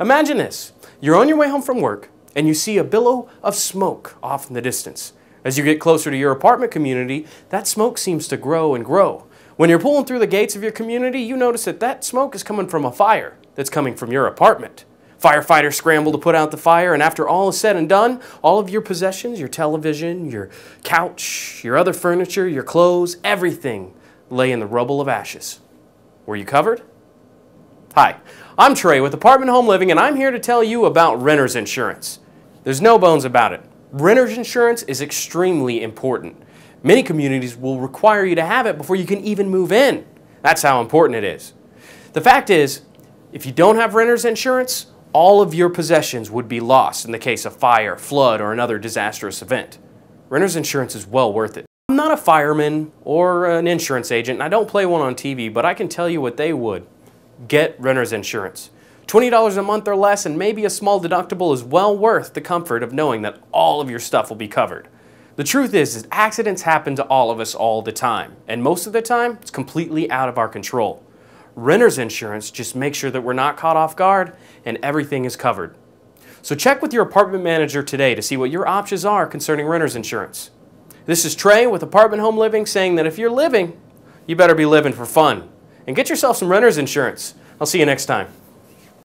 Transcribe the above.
Imagine this you're on your way home from work and you see a billow of smoke off in the distance. As you get closer to your apartment community, that smoke seems to grow and grow. When you're pulling through the gates of your community, you notice that that smoke is coming from a fire that's coming from your apartment. Firefighters scramble to put out the fire, and after all is said and done, all of your possessions your television, your couch, your other furniture, your clothes everything lay in the rubble of ashes. Were you covered? Hi, I'm Trey with Apartment Home Living and I'm here to tell you about renter's insurance. There's no bones about it. Renter's insurance is extremely important. Many communities will require you to have it before you can even move in. That's how important it is. The fact is, if you don't have renter's insurance, all of your possessions would be lost in the case of fire, flood, or another disastrous event. Renter's insurance is well worth it. I'm not a fireman or an insurance agent, and I don't play one on TV, but I can tell you what they would get renter's insurance. $20 a month or less and maybe a small deductible is well worth the comfort of knowing that all of your stuff will be covered. The truth is, is accidents happen to all of us all the time, and most of the time, it's completely out of our control. Renter's insurance just makes sure that we're not caught off guard and everything is covered. So check with your apartment manager today to see what your options are concerning renter's insurance. This is Trey with Apartment Home Living saying that if you're living, you better be living for fun and get yourself some renter's insurance. I'll see you next time.